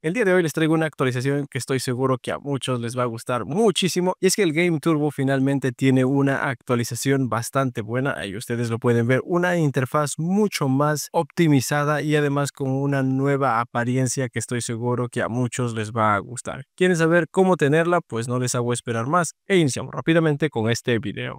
El día de hoy les traigo una actualización que estoy seguro que a muchos les va a gustar muchísimo y es que el Game Turbo finalmente tiene una actualización bastante buena, ahí ustedes lo pueden ver, una interfaz mucho más optimizada y además con una nueva apariencia que estoy seguro que a muchos les va a gustar. ¿Quieren saber cómo tenerla? Pues no les hago esperar más e iniciamos rápidamente con este video.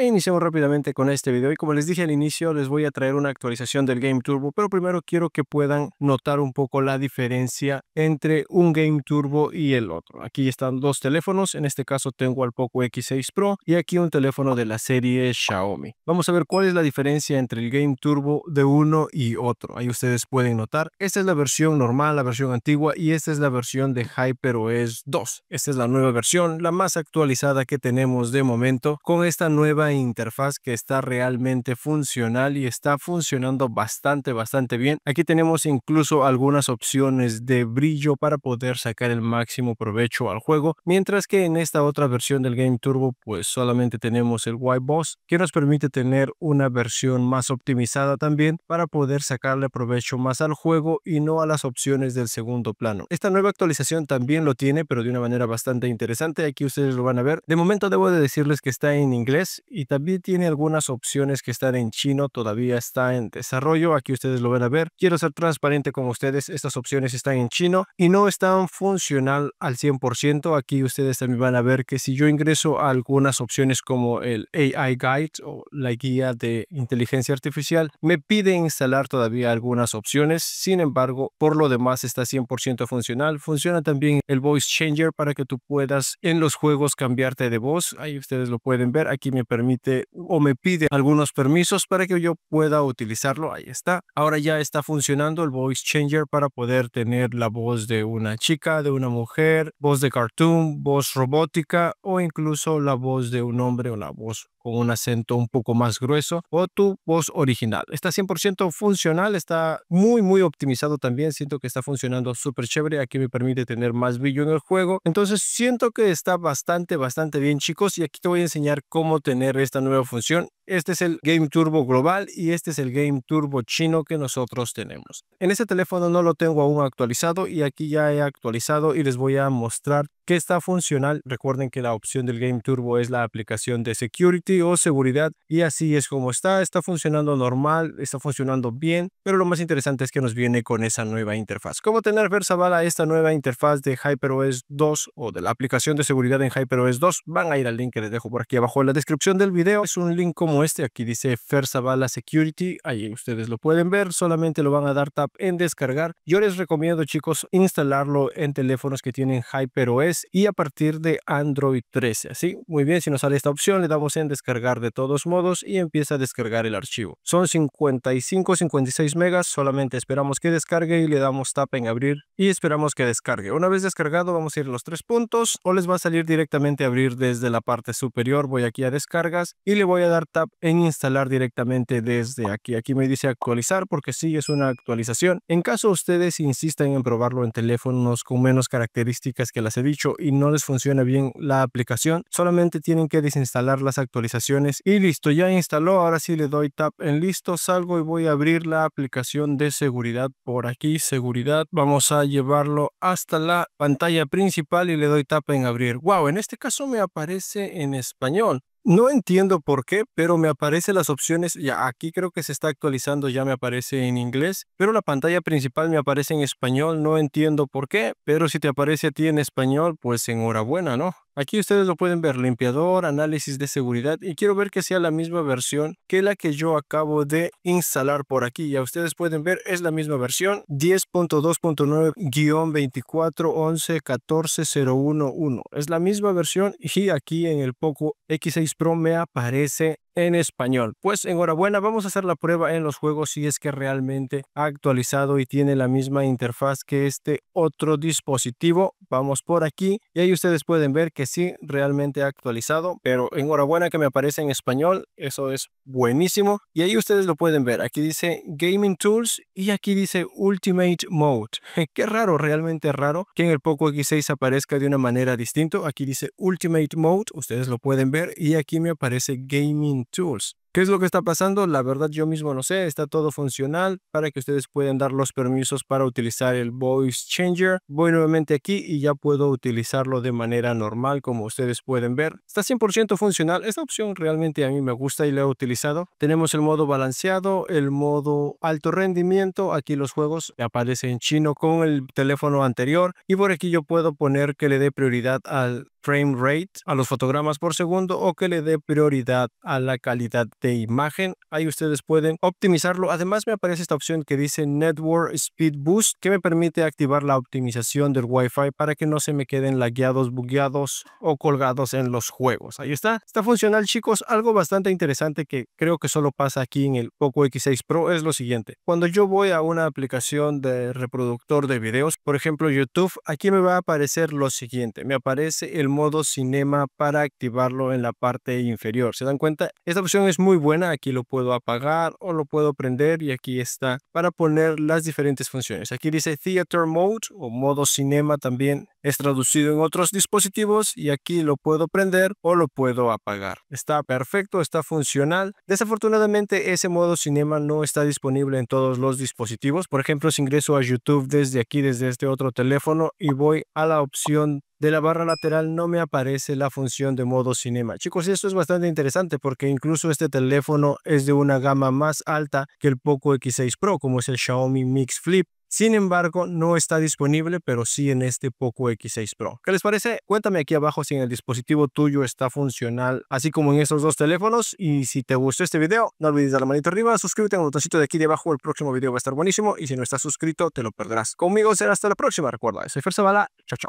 E iniciamos rápidamente con este video y como les dije al inicio les voy a traer una actualización del Game Turbo, pero primero quiero que puedan notar un poco la diferencia entre un Game Turbo y el otro. Aquí están dos teléfonos, en este caso tengo al Poco X6 Pro y aquí un teléfono de la serie Xiaomi. Vamos a ver cuál es la diferencia entre el Game Turbo de uno y otro. Ahí ustedes pueden notar, esta es la versión normal, la versión antigua y esta es la versión de HyperOS 2. Esta es la nueva versión, la más actualizada que tenemos de momento con esta nueva interfaz que está realmente funcional y está funcionando bastante, bastante bien. Aquí tenemos incluso algunas opciones de brillo para poder sacar el máximo provecho al juego, mientras que en esta otra versión del Game Turbo pues solamente tenemos el White Boss que nos permite tener una versión más optimizada también para poder sacarle provecho más al juego y no a las opciones del segundo plano. Esta nueva actualización también lo tiene pero de una manera bastante interesante, aquí ustedes lo van a ver. De momento debo de decirles que está en inglés y y también tiene algunas opciones que están en chino, todavía está en desarrollo, aquí ustedes lo van a ver. Quiero ser transparente con ustedes, estas opciones están en chino y no están funcional al 100%. Aquí ustedes también van a ver que si yo ingreso a algunas opciones como el AI Guide o la guía de inteligencia artificial, me pide instalar todavía algunas opciones. Sin embargo, por lo demás está 100% funcional. Funciona también el Voice Changer para que tú puedas en los juegos cambiarte de voz. Ahí ustedes lo pueden ver. Aquí me permite o me pide algunos permisos para que yo pueda utilizarlo. Ahí está. Ahora ya está funcionando el voice changer para poder tener la voz de una chica, de una mujer, voz de cartoon, voz robótica o incluso la voz de un hombre o la voz con un acento un poco más grueso o tu voz original. Está 100% funcional, está muy, muy optimizado también. Siento que está funcionando súper chévere. Aquí me permite tener más brillo en el juego. Entonces siento que está bastante, bastante bien, chicos. Y aquí te voy a enseñar cómo tener esta nueva función. Este es el Game Turbo global y este es el Game Turbo chino que nosotros tenemos. En este teléfono no lo tengo aún actualizado y aquí ya he actualizado y les voy a mostrar que está funcional. Recuerden que la opción del Game Turbo es la aplicación de security o seguridad y así es como está. Está funcionando normal, está funcionando bien, pero lo más interesante es que nos viene con esa nueva interfaz. ¿Cómo tener Bala esta nueva interfaz de HyperOS 2 o de la aplicación de seguridad en HyperOS 2? Van a ir al link que les dejo por aquí abajo en la descripción del video. Es un link como este, aquí dice Bala Security, ahí ustedes lo pueden ver, solamente lo van a dar tap en descargar. Yo les recomiendo chicos instalarlo en teléfonos que tienen HyperOS y a partir de Android 13. Así, muy bien, si nos sale esta opción, le damos en descargar de todos modos y empieza a descargar el archivo. Son 55, 56 megas, solamente esperamos que descargue y le damos tap en abrir y esperamos que descargue. Una vez descargado, vamos a ir a los tres puntos o les va a salir directamente a abrir desde la parte superior. Voy aquí a descargas y le voy a dar tap en instalar directamente desde aquí. Aquí me dice actualizar porque sí es una actualización. En caso ustedes insistan en probarlo en teléfonos con menos características que las he dicho, y no les funciona bien la aplicación, solamente tienen que desinstalar las actualizaciones y listo, ya instaló. Ahora sí le doy tap en listo, salgo y voy a abrir la aplicación de seguridad por aquí, seguridad. Vamos a llevarlo hasta la pantalla principal y le doy tap en abrir. Wow, en este caso me aparece en español. No entiendo por qué, pero me aparecen las opciones, ya aquí creo que se está actualizando, ya me aparece en inglés, pero la pantalla principal me aparece en español, no entiendo por qué, pero si te aparece a ti en español, pues enhorabuena, ¿no? Aquí ustedes lo pueden ver, limpiador, análisis de seguridad y quiero ver que sea la misma versión que la que yo acabo de instalar por aquí. Ya ustedes pueden ver, es la misma versión 10.2.9-241114011. Es la misma versión y aquí en el Poco X6 Pro me aparece en español. Pues enhorabuena, vamos a hacer la prueba en los juegos si es que realmente ha actualizado y tiene la misma interfaz que este otro dispositivo. Vamos por aquí y ahí ustedes pueden ver que sí, realmente ha actualizado, pero enhorabuena que me aparece en español, eso es buenísimo. Y ahí ustedes lo pueden ver, aquí dice Gaming Tools y aquí dice Ultimate Mode. Qué raro, realmente raro que en el Poco X6 aparezca de una manera distinta. Aquí dice Ultimate Mode, ustedes lo pueden ver y aquí me aparece Gaming tools ¿Qué es lo que está pasando? La verdad yo mismo no sé, está todo funcional para que ustedes puedan dar los permisos para utilizar el Voice Changer. Voy nuevamente aquí y ya puedo utilizarlo de manera normal como ustedes pueden ver. Está 100% funcional, esta opción realmente a mí me gusta y la he utilizado. Tenemos el modo balanceado, el modo alto rendimiento, aquí los juegos aparecen en chino con el teléfono anterior y por aquí yo puedo poner que le dé prioridad al frame rate, a los fotogramas por segundo o que le dé prioridad a la calidad imagen. Ahí ustedes pueden optimizarlo. Además, me aparece esta opción que dice Network Speed Boost, que me permite activar la optimización del Wi-Fi para que no se me queden lagueados, bugueados o colgados en los juegos. Ahí está. Está funcional, chicos. Algo bastante interesante que creo que solo pasa aquí en el Poco X6 Pro es lo siguiente. Cuando yo voy a una aplicación de reproductor de videos, por ejemplo YouTube, aquí me va a aparecer lo siguiente. Me aparece el modo cinema para activarlo en la parte inferior. ¿Se dan cuenta? Esta opción es muy muy buena, aquí lo puedo apagar o lo puedo prender y aquí está para poner las diferentes funciones. Aquí dice Theater Mode o modo cinema también es traducido en otros dispositivos y aquí lo puedo prender o lo puedo apagar. Está perfecto, está funcional. Desafortunadamente ese modo cinema no está disponible en todos los dispositivos. Por ejemplo, si ingreso a YouTube desde aquí, desde este otro teléfono y voy a la opción de la barra lateral no me aparece la función de modo cinema. Chicos, esto es bastante interesante porque incluso este teléfono es de una gama más alta que el Poco X6 Pro, como es el Xiaomi Mix Flip. Sin embargo, no está disponible, pero sí en este Poco X6 Pro. ¿Qué les parece? Cuéntame aquí abajo si en el dispositivo tuyo está funcional, así como en estos dos teléfonos. Y si te gustó este video, no olvides dar la manito arriba, suscríbete al botoncito de aquí debajo. el próximo video va a estar buenísimo. Y si no estás suscrito, te lo perderás. Conmigo será hasta la próxima, recuerda. Soy Fer Zavala, chao chao.